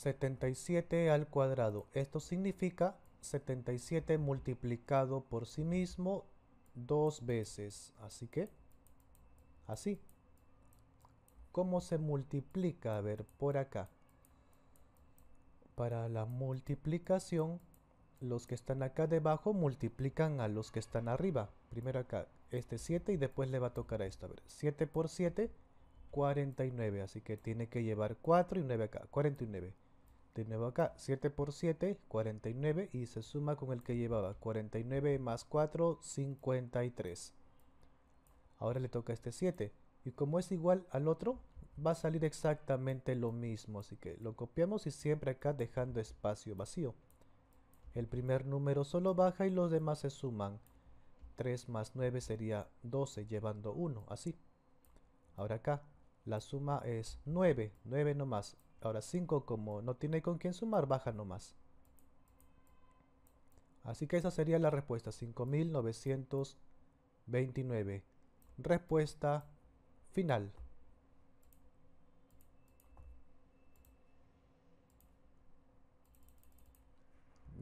77 al cuadrado. Esto significa 77 multiplicado por sí mismo dos veces. Así que, así. ¿Cómo se multiplica? A ver, por acá. Para la multiplicación, los que están acá debajo multiplican a los que están arriba. Primero acá, este 7 y después le va a tocar a esto. A ver, 7 por 7, 49. Así que tiene que llevar 4 y 9 acá, 49. De nuevo acá, 7 por 7, 49 y se suma con el que llevaba. 49 más 4, 53. Ahora le toca este 7. Y como es igual al otro, va a salir exactamente lo mismo. Así que lo copiamos y siempre acá dejando espacio vacío. El primer número solo baja y los demás se suman. 3 más 9 sería 12, llevando 1, así. Ahora acá, la suma es 9, 9 nomás. Ahora 5, como no tiene con quién sumar, baja nomás. Así que esa sería la respuesta, 5929. Respuesta final.